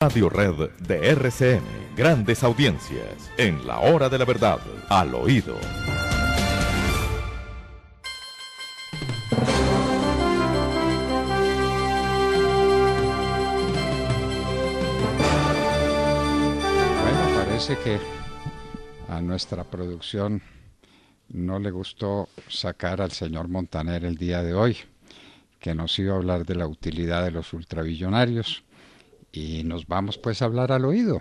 Radio Red de RCN, grandes audiencias, en la hora de la verdad, al oído. Bueno, parece que a nuestra producción no le gustó sacar al señor Montaner el día de hoy, que nos iba a hablar de la utilidad de los ultravillonarios y nos vamos pues a hablar al oído.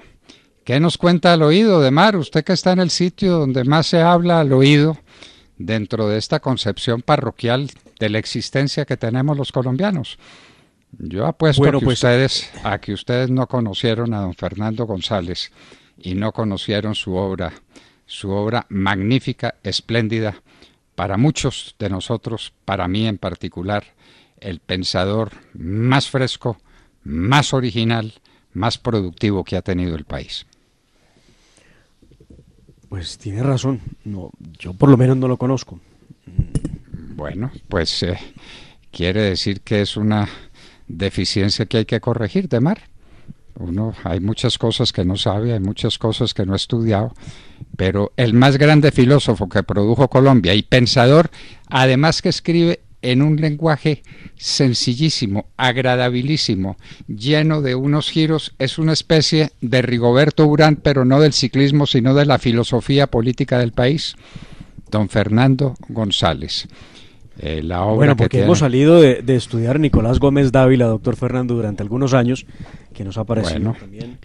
¿Qué nos cuenta al oído de Mar? Usted que está en el sitio donde más se habla al oído dentro de esta concepción parroquial de la existencia que tenemos los colombianos. Yo apuesto que pues, ustedes a que ustedes no conocieron a don Fernando González y no conocieron su obra, su obra magnífica, espléndida para muchos de nosotros, para mí en particular, el pensador más fresco más original, más productivo que ha tenido el país. Pues tiene razón. No, yo por lo menos no lo conozco. Bueno, pues eh, quiere decir que es una deficiencia que hay que corregir, de mar. Uno, hay muchas cosas que no sabe, hay muchas cosas que no ha estudiado, pero el más grande filósofo que produjo Colombia y pensador, además que escribe en un lenguaje sencillísimo, agradabilísimo, lleno de unos giros, es una especie de Rigoberto Urán, pero no del ciclismo, sino de la filosofía política del país, don Fernando González. Eh, la obra bueno, porque hemos salido de, estudiar Nicolás Gómez Dávila, doctor Fernando, durante algunos años, que nos ha parecido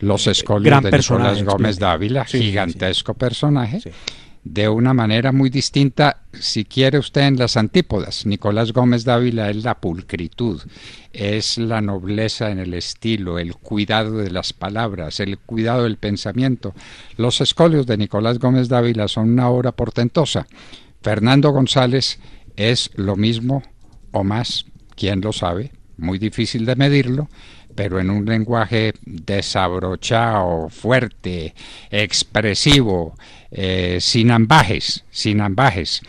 los eh, escolios de Nicolás Gómez Dávila, gigantesco personaje de una manera muy distinta, si quiere usted, en las antípodas. Nicolás Gómez Dávila es la pulcritud, es la nobleza en el estilo, el cuidado de las palabras, el cuidado del pensamiento. Los escolios de Nicolás Gómez Dávila son una obra portentosa. Fernando González es lo mismo o más, quién lo sabe, muy difícil de medirlo, pero en un lenguaje desabrochado, fuerte, expresivo, eh, sin ambajes, sin ambajes.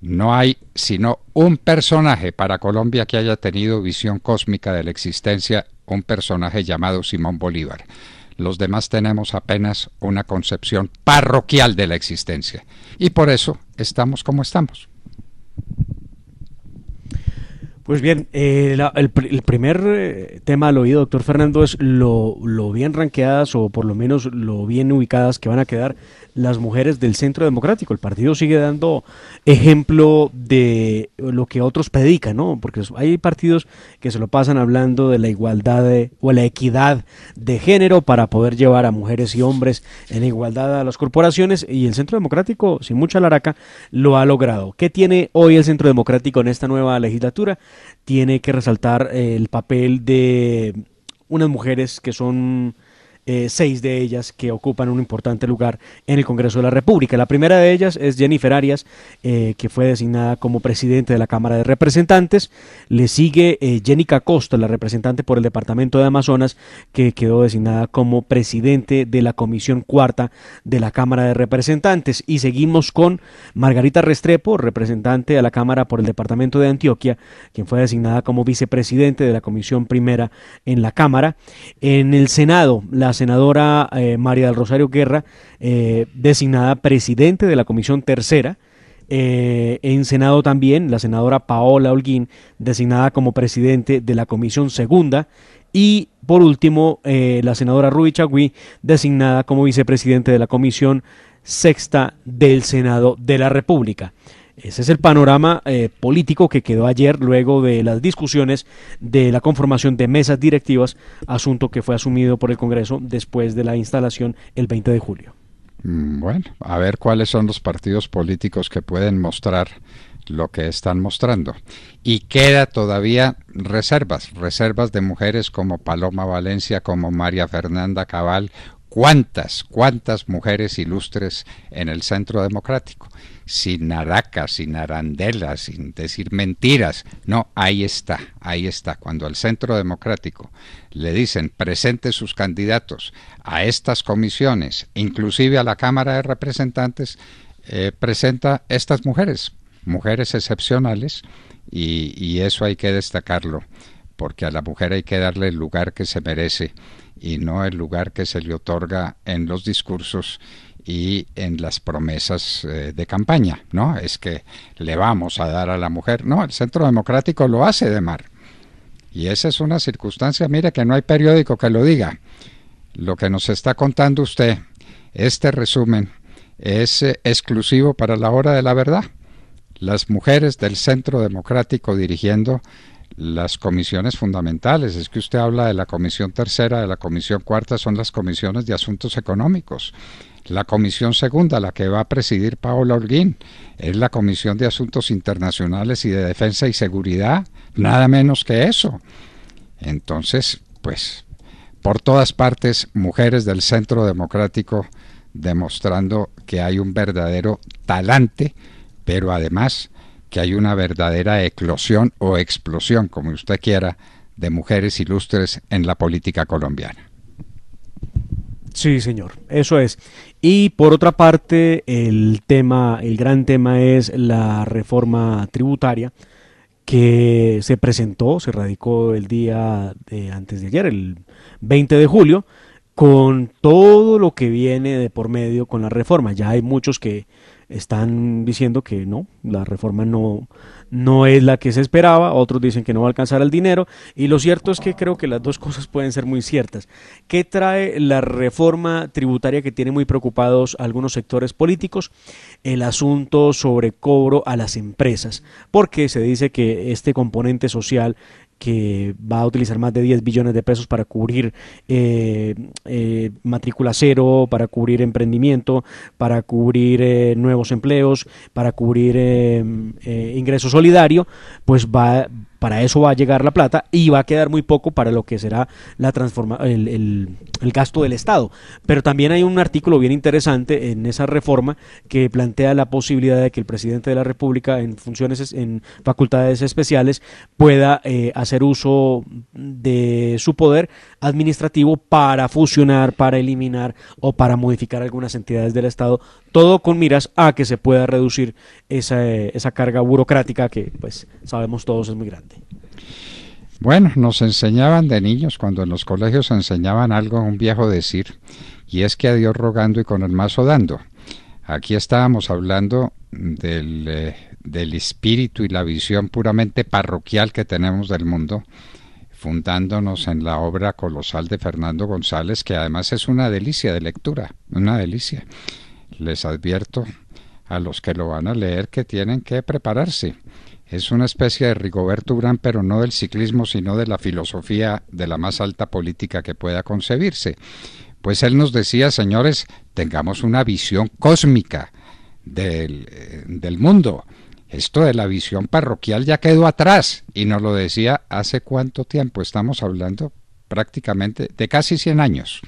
No hay sino un personaje para Colombia que haya tenido visión cósmica de la existencia, un personaje llamado Simón Bolívar. Los demás tenemos apenas una concepción parroquial de la existencia. Y por eso estamos como estamos. Pues bien, eh, el, primer eh, tema al oído, doctor Fernando, es lo, bien ranqueadas o por lo menos lo bien ubicadas que van a quedar las mujeres del Centro Democrático. El partido sigue dando ejemplo de lo que otros predican, ¿no? Porque hay partidos que se lo pasan hablando de la igualdad o la equidad de género para poder llevar a mujeres y hombres en igualdad a las corporaciones y el Centro Democrático, sin mucha laraca, lo ha logrado. ¿Qué tiene hoy el Centro Democrático en esta nueva legislatura? tiene que resaltar eh, el papel de unas mujeres que son eh, seis de ellas que ocupan un importante lugar en el Congreso de la República. La primera de ellas es Jennifer Arias, eh, que fue designada como presidente de la Cámara de Representantes. Le sigue eh, Jennica Costa, la representante por el Departamento de Amazonas, que quedó designada como presidente de la Comisión Cuarta de la Cámara de Representantes. Y seguimos con Margarita Restrepo, representante a la Cámara por el Departamento de Antioquia, quien fue designada como vicepresidente de la Comisión Primera en la Cámara. En el Senado, las senadora eh, María del Rosario Guerra, eh, designada presidente de la Comisión Tercera. Eh, en Senado también, la senadora Paola Holguín, designada como presidente de la Comisión Segunda. Y por último, la senadora Ruiz Chagüí, designada como vicepresidente de la Comisión Sexta del Senado de la República. Ese es el panorama eh, político que quedó ayer luego de las discusiones de la conformación de mesas directivas, asunto que fue asumido por el Congreso después de la instalación el 20 de julio. Mm, bueno, a ver cuáles son los partidos políticos que pueden mostrar lo que están mostrando. Y queda todavía reservas, reservas de mujeres como Paloma Valencia, como María Fernanda Cabal, cuántas, cuántas mujeres ilustres en el centro democrático sin naracas, sin arandelas, sin decir mentiras. No, ahí está, ahí está. Cuando al Centro Democrático le dicen presente sus candidatos a estas comisiones, inclusive a la Cámara de Representantes, eh, presenta estas mujeres, mujeres excepcionales, y eso hay que destacarlo, porque a la mujer hay que darle el lugar que se merece y no el lugar que se le otorga en los discursos y en las promesas eh, de campaña, ¿no? Es que le vamos a dar a la mujer. No, el Centro Democrático lo hace de mar. Y esa es una circunstancia, mire, que no hay periódico que lo diga. Lo que nos está contando usted, este resumen, es eh, exclusivo para la hora de la verdad. Las mujeres del Centro Democrático dirigiendo las comisiones fundamentales. Es que usted habla de la comisión tercera, de la comisión cuarta, son las comisiones de asuntos económicos. La comisión segunda, la que va a presidir Paola Holguín, es la Comisión de Asuntos Internacionales y de Defensa y Seguridad, nada menos que eso. Entonces, pues, por todas partes, mujeres del Centro Democrático demostrando que hay un verdadero talante, pero además que hay una verdadera eclosión o explosión, como usted quiera, de mujeres ilustres en la política colombiana. Sí, señor, eso es. Y por otra parte, el tema, el gran tema es la reforma tributaria que se presentó, se radicó el día de antes de ayer, el 20 de julio, con todo lo que viene de por medio con la reforma. Ya hay muchos que están diciendo que no, la reforma no, no es la que se esperaba, otros dicen que no va a alcanzar el dinero, y lo cierto es que creo que las dos cosas pueden ser muy ciertas. ¿Qué trae la reforma tributaria que tiene muy preocupados algunos sectores políticos? El asunto sobre cobro a las empresas, porque se dice que este componente social que va a utilizar más de 10 billones de pesos para cubrir eh, eh, matrícula cero, para cubrir emprendimiento, para cubrir eh, nuevos empleos, para cubrir em, ingreso solidario, pues va, para eso va a llegar la plata y va a quedar muy poco para lo que será la transforma el, gasto del Estado. Pero también hay un artículo bien interesante en esa reforma que plantea la posibilidad de que el presidente de la República en funciones, en facultades especiales, pueda eh, hacer uso de su poder administrativo para fusionar, para eliminar o para modificar algunas entidades del Estado, todo con miras a que se pueda reducir esa, eh, esa carga burocrática que, pues, sabemos todos es muy grande. Bueno, nos enseñaban de niños, cuando en los colegios enseñaban algo, un viejo decir, y es que a Dios rogando y con el mazo dando. Aquí estábamos hablando del, eh, del espíritu y la visión puramente parroquial que tenemos del mundo, fundándonos en la obra colosal de Fernando González, que además es una delicia de lectura, una delicia. Les advierto a los que lo van a leer que tienen que prepararse es una especie de Rigoberto gran, pero no del ciclismo, sino de la filosofía de la más alta política que pueda concebirse. Pues él nos decía, señores, tengamos una visión cósmica del, eh, del mundo. Esto de la visión parroquial ya quedó atrás y nos lo decía hace cuánto tiempo, estamos hablando prácticamente de casi 100 años.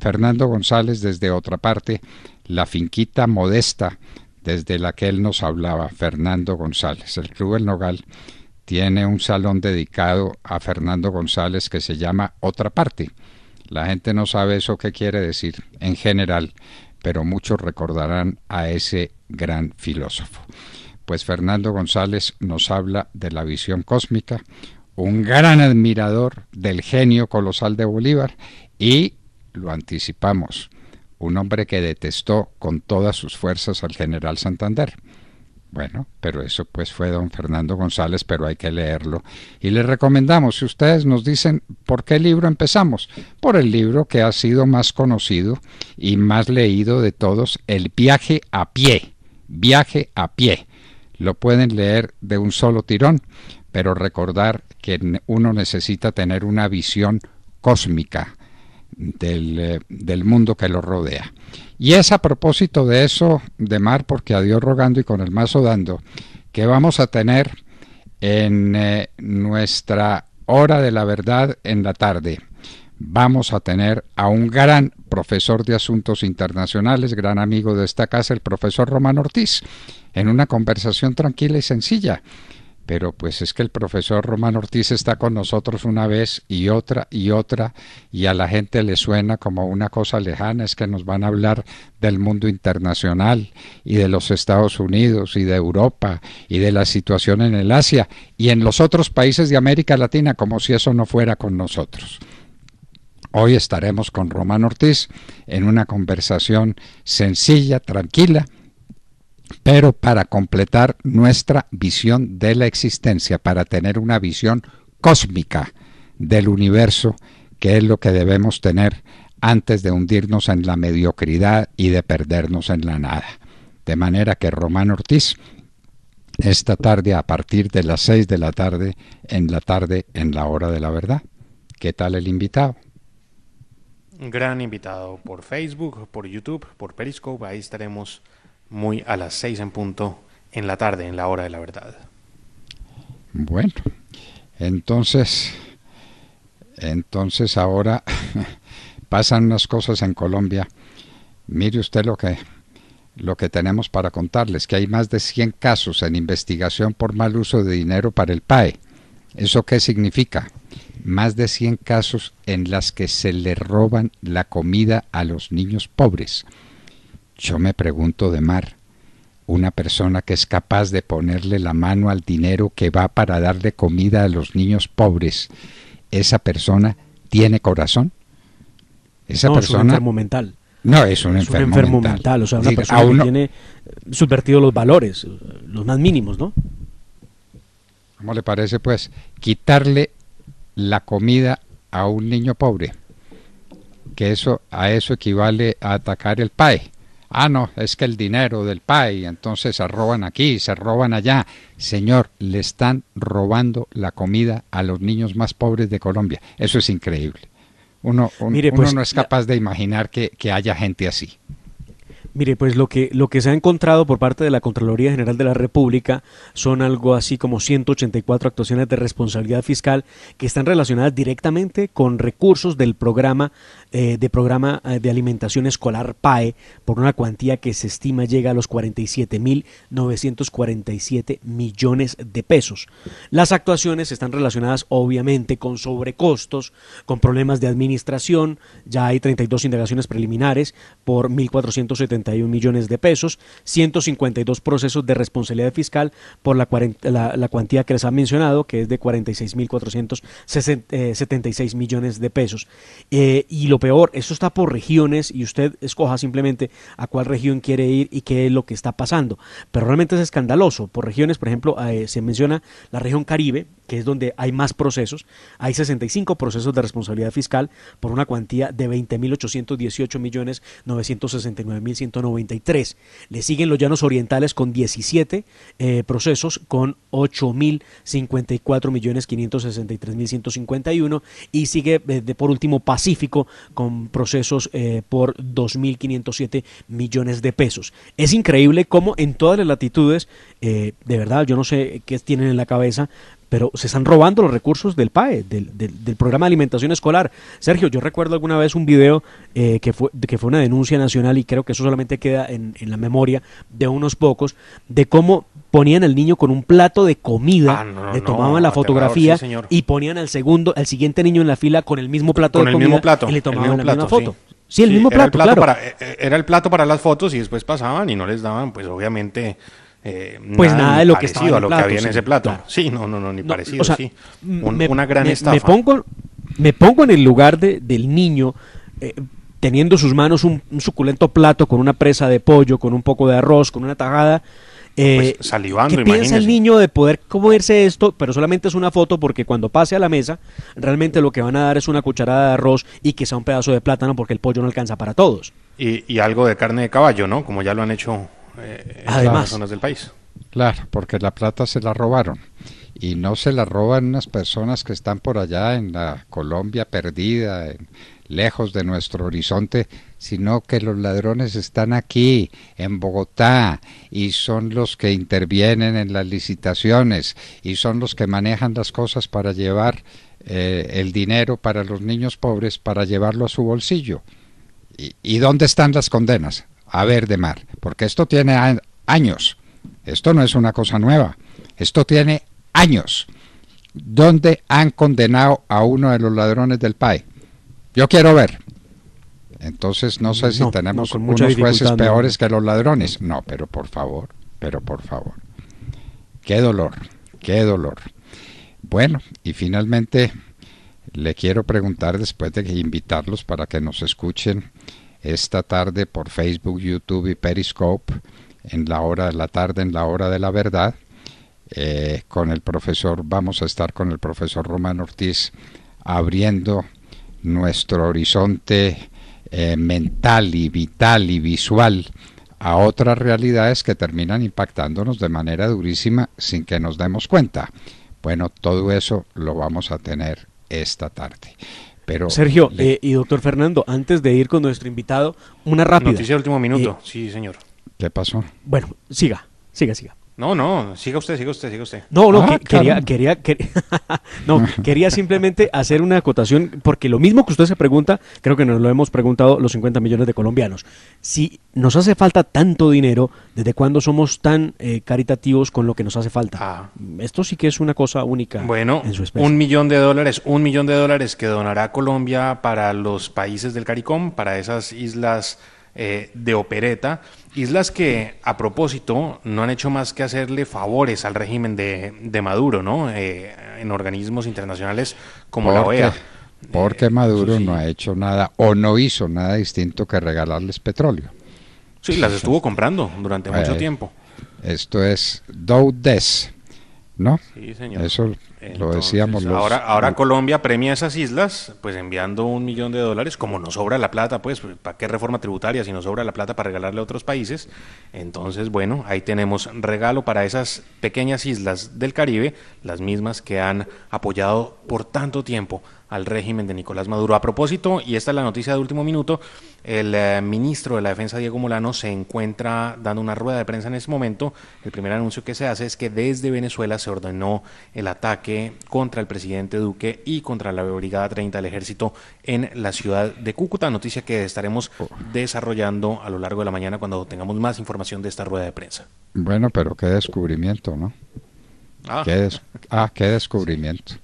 Fernando González desde otra parte, la finquita modesta desde la que él nos hablaba, Fernando González. El Club El Nogal tiene un salón dedicado a Fernando González que se llama Otra Parte. La gente no sabe eso qué quiere decir en general, pero muchos recordarán a ese gran filósofo. Pues Fernando González nos habla de la visión cósmica, un gran admirador del genio colosal de Bolívar y lo anticipamos un hombre que detestó con todas sus fuerzas al general Santander. Bueno, pero eso pues fue don Fernando González, pero hay que leerlo. Y les recomendamos, si ustedes nos dicen por qué libro empezamos, por el libro que ha sido más conocido y más leído de todos, El viaje a pie, viaje a pie. Lo pueden leer de un solo tirón, pero recordar que uno necesita tener una visión cósmica del, eh, del, mundo que lo rodea. Y es a propósito de eso, de mar, porque a Dios rogando y con el mazo dando, que vamos a tener en eh, nuestra hora de la verdad en la tarde. Vamos a tener a un gran profesor de asuntos internacionales, gran amigo de esta casa, el profesor Román Ortiz, en una conversación tranquila y sencilla pero pues es que el profesor Román Ortiz está con nosotros una vez y otra y otra y a la gente le suena como una cosa lejana, es que nos van a hablar del mundo internacional y de los Estados Unidos y de Europa y de la situación en el Asia y en los otros países de América Latina como si eso no fuera con nosotros. Hoy estaremos con Román Ortiz en una conversación sencilla, tranquila, pero para completar nuestra visión de la existencia, para tener una visión cósmica del universo, que es lo que debemos tener antes de hundirnos en la mediocridad y de perdernos en la nada. De manera que Román Ortiz, esta tarde a partir de las 6 de la tarde, en la tarde, en la hora de la verdad. ¿Qué tal el invitado? Gran invitado por Facebook, por YouTube, por Periscope, ahí estaremos muy a las seis en punto en la tarde, en la hora de la verdad. Bueno, entonces, entonces ahora pasan unas cosas en Colombia. Mire usted lo que lo que tenemos para contarles, que hay más de 100 casos en investigación por mal uso de dinero para el PAE. ¿Eso qué significa? Más de 100 casos en las que se le roban la comida a los niños pobres. Yo me pregunto de mar, una persona que es capaz de ponerle la mano al dinero que va para darle comida a los niños pobres, ¿esa persona tiene corazón? Esa no, persona... Es un enfermo mental. No, es un, es enfermo, un mental. O sea, una persona que tiene subvertido los valores, los más mínimos, ¿no? ¿Cómo le parece, pues, quitarle la comida a un niño pobre? Que eso, a eso equivale a atacar el PAE Ah, no, es que el dinero del PAI, entonces se roban aquí, se roban allá. Señor, le están robando la comida a los niños más pobres de Colombia. Eso es increíble. Uno, uno pues, no es capaz de imaginar que, que haya gente así. Mire, pues lo que, lo que se ha encontrado por parte de la Contraloría General de la República son algo así como 184 actuaciones de responsabilidad fiscal que están relacionadas directamente con recursos del programa eh, de programa eh, de alimentación escolar PAE por una cuantía que se estima llega a los 47.947 millones de pesos. Las actuaciones están relacionadas obviamente con sobrecostos, con problemas de administración, ya hay 32 indagaciones preliminares por 1.470 millones de pesos, 152 procesos de responsabilidad fiscal por la, la, cuantía que les ha mencionado, que es de 46.476 eh, millones de pesos. Eh, y lo peor, eso está por regiones y usted escoja simplemente a cuál región quiere ir y qué es lo que está pasando. Pero realmente es escandaloso. Por regiones, por ejemplo, eh, se menciona la región Caribe, que es donde hay más procesos. Hay 65 procesos de responsabilidad fiscal por una cuantía de dieciocho millones 969 mil le siguen los llanos orientales con 17 eh, procesos, con 8.054.563.151. Y sigue eh, por último Pacífico con procesos eh, por 2.507 millones de pesos. Es increíble cómo en todas las latitudes, de verdad, yo no sé qué tienen en la cabeza pero se están robando los recursos del PAE, del, del, programa de alimentación escolar. Sergio, yo recuerdo alguna vez un video eh, que, fue, que fue una denuncia nacional y creo que eso solamente queda en, la memoria de unos pocos, de cómo ponían al niño con un plato de comida, ah, le tomaban la fotografía y ponían al segundo, al siguiente niño en la fila con el mismo plato de comida mismo plato, y le tomaban la misma foto. Sí. el mismo plato, eh, eh, era el plato para las fotos y después pasaban y no les daban, pues obviamente eh, pues nada, de lo que lo que había en ese plato. Sí, no, no, ni parecido, mm, una gran estafa. Me pongo, en el lugar de, del niño Teniendo eh, teniendo sus manos un, suculento plato con una presa de pollo, con un poco de arroz, con una tajada. Ah, pues eh, pues salivando, piensa el niño de poder comerse esto? Pero solamente es una foto porque cuando pase a la mesa, realmente lo que van a dar es una cucharada de arroz y que sea un pedazo de plátano porque el pollo no alcanza para todos. y algo de carne de caballo, ¿no? Como ya lo han hecho eh, las zonas del país. Claro, porque la plata se la robaron. Y no se la roban unas personas que están por allá en la Colombia perdida, lejos de nuestro horizonte, sino que los ladrones están aquí, en Bogotá, y son los que intervienen en las licitaciones, y son los que manejan las cosas para llevar eh, el dinero para los niños pobres, para llevarlo a su bolsillo. ¿Y dónde están las condenas? A ver, de mar porque esto tiene años, esto no es una cosa nueva, esto tiene años, donde han condenado a uno de los ladrones del PAE. Yo quiero ver. Entonces no sé si tenemos unos jueces peores que los ladrones. No, pero por favor, pero por favor. Qué dolor, qué dolor. Bueno, y finalmente le quiero preguntar después de invitarlos para que nos escuchen esta tarde por Facebook, YouTube y Periscope en la hora de la tarde, en la hora de la verdad. Eh, con el profesor, vamos a estar con el profesor Román Ortiz abriendo nuestro horizonte eh, mental y vital y visual a otras realidades que terminan impactándonos de manera durísima sin que nos demos cuenta. Bueno, todo eso lo vamos a tener esta tarde. Sergio eh, y doctor Fernando, antes de ir con nuestro invitado, una rápida. Noticia de último minuto, eh, sí, señor. ¿Qué pasó? Bueno, siga, siga, siga. No, no, siga usted, siga usted, siga usted. No, no, ah, quería, quería, no, quería simplemente hacer una acotación, porque lo mismo que usted se pregunta, creo que nos lo hemos preguntado los 50 millones de colombianos. Si nos hace falta tanto dinero, ¿desde cuándo somos tan eh, caritativos con lo que nos hace falta? Ah. Esto sí que es una cosa única bueno, en su Un millón de dólares, un millón de dólares que donará Colombia para los países del CARICOM, para esas islas eh, de opereta, islas que a propósito no han hecho más que hacerle favores al régimen de, Maduro, ¿no? Eh, en organismos internacionales como la OEA. Porque e eh, Maduro no ha hecho nada o no hizo nada distinto que regalarles petróleo. Sí, las estuvo comprando durante mucho tiempo. Esto es Doudes, ¿no? Sí, señor lo decíamos. ahora, Colombia premia esas islas, pues enviando un millón de dólares, como nos sobra la plata, pues, ¿para qué reforma tributaria si nos sobra la plata para regalarle a otros países? Entonces, bueno, ahí tenemos regalo para esas pequeñas islas del Caribe, las mismas que han apoyado por tanto tiempo al régimen de Nicolás Maduro. A propósito, y esta es la noticia de último minuto, el eh, ministro de la Defensa, Diego Molano, se encuentra dando una rueda de prensa en ese momento. El primer anuncio que se hace es que desde Venezuela se ordenó el ataque contra el presidente Duque y contra la Brigada 30 del Ejército en la ciudad de Cúcuta, noticia que estaremos oh. desarrollando a lo largo de la mañana cuando tengamos más información de esta rueda de prensa. Bueno, pero qué descubrimiento, ¿no? Ah. ah, qué descubrimiento.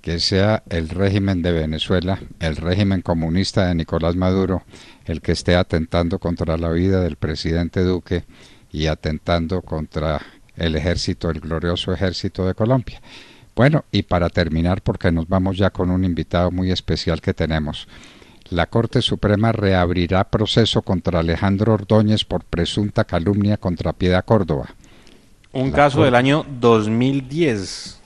Que sea el régimen de Venezuela, el régimen comunista de Nicolás Maduro, el que esté atentando contra la vida del presidente Duque y atentando contra el ejército, el glorioso ejército de Colombia. Bueno, y para terminar, porque nos vamos ya con un invitado muy especial que tenemos. La Corte Suprema reabrirá proceso contra Alejandro Ordóñez por presunta calumnia contra Piedad Córdoba. Un caso del año 2010.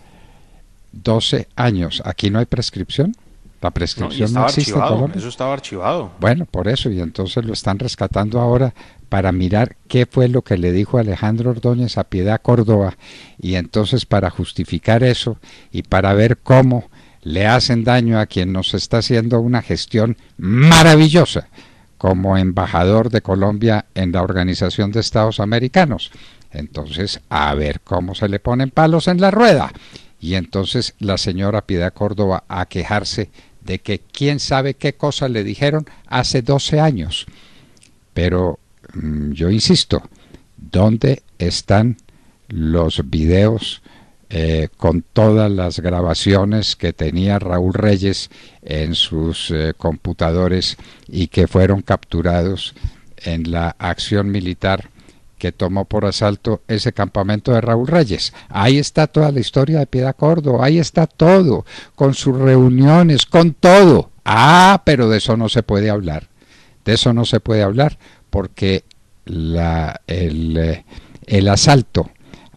12 años. ¿Aquí no hay prescripción? La prescripción no, no existe. Eso estaba archivado. Bueno, por eso, y entonces lo están rescatando ahora para mirar qué fue lo que le dijo Alejandro Ordóñez a Piedad Córdoba y entonces para justificar eso y para ver cómo le hacen daño a quien nos está haciendo una gestión maravillosa como embajador de Colombia en la Organización de Estados Americanos. Entonces, a ver cómo se le ponen palos en la rueda. Y entonces la señora Piedad Córdoba a quejarse de que quién sabe qué cosa le dijeron hace 12 años. Pero Mm, yo insisto, ¿dónde están los videos eh, con todas las grabaciones que tenía Raúl Reyes en sus eh, computadores y que fueron capturados en la acción militar que tomó por asalto ese campamento de Raúl Reyes. Ahí está toda la historia de Piedad ahí está todo, con sus reuniones, con todo. Ah, pero de eso no se puede hablar. De eso no se puede hablar porque el, eh, el asalto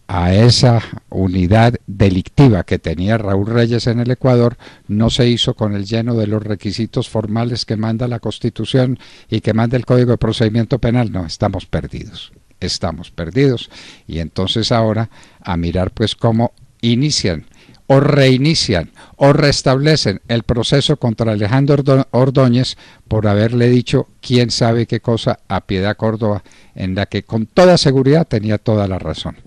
a esa unidad delictiva que tenía Raúl Reyes en el Ecuador no se hizo con el lleno de los requisitos formales que manda la Constitución y que manda el Código de Procedimiento Penal. No, estamos perdidos, estamos perdidos. Y entonces ahora a mirar pues cómo inician o reinician o restablecen el proceso contra Alejandro Ordóñez por haberle dicho quién sabe qué cosa a Piedad Córdoba, en la que con toda seguridad tenía toda la razón.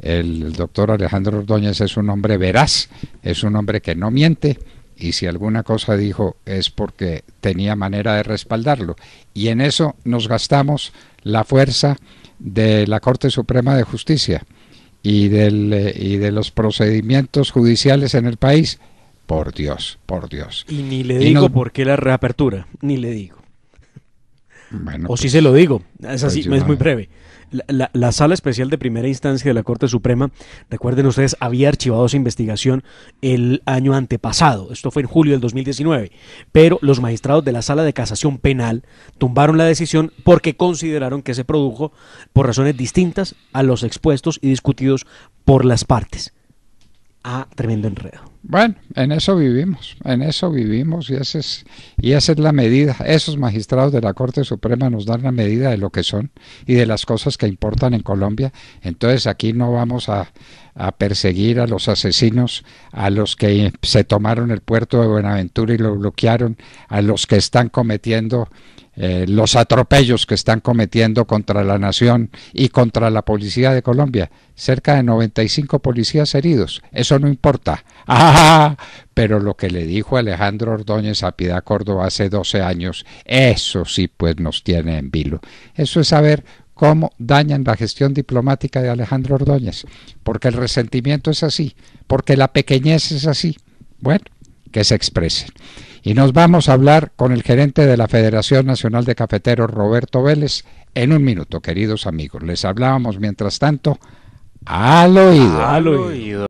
El doctor Alejandro Ordóñez es un hombre veraz, es un hombre que no miente y si alguna cosa dijo es porque tenía manera de respaldarlo. Y en eso nos gastamos la fuerza de la Corte Suprema de Justicia y, del, eh, y de los procedimientos judiciales en el país, por Dios, por Dios. Y ni le digo porque por qué la reapertura, ni le digo. o si pues se lo digo, es así, pues es muy breve. La, sala especial de primera instancia de la Corte Suprema, recuerden ustedes, había archivado su investigación el año antepasado, esto fue en julio del 2019, pero los magistrados de la sala de casación penal tumbaron la decisión porque consideraron que se produjo por razones distintas a los expuestos y discutidos por las partes a tremendo enredo. Bueno, en eso vivimos, en eso vivimos y, ese es, y esa es la medida. Esos magistrados de la Corte Suprema nos dan la medida de lo que son y de las cosas que importan en Colombia. Entonces aquí no vamos a, a perseguir a los asesinos, a los que se tomaron el puerto de Buenaventura y lo bloquearon, a los que están cometiendo eh, los atropellos que están cometiendo contra la nación y contra la policía de Colombia. Cerca de 95 policías heridos. Eso no importa. Ah, Pero lo que le dijo Alejandro Ordóñez a Piedad Córdoba hace 12 años, eso sí pues nos tiene en vilo. Eso es saber cómo dañan la gestión diplomática de Alejandro Ordóñez. Porque el resentimiento es así. Porque la pequeñez es así. Bueno, que se expresen. Y nos vamos a hablar con el gerente de la Federación Nacional de Cafeteros, Roberto Vélez, en un minuto, queridos amigos. Les hablábamos mientras tanto al oído. oído.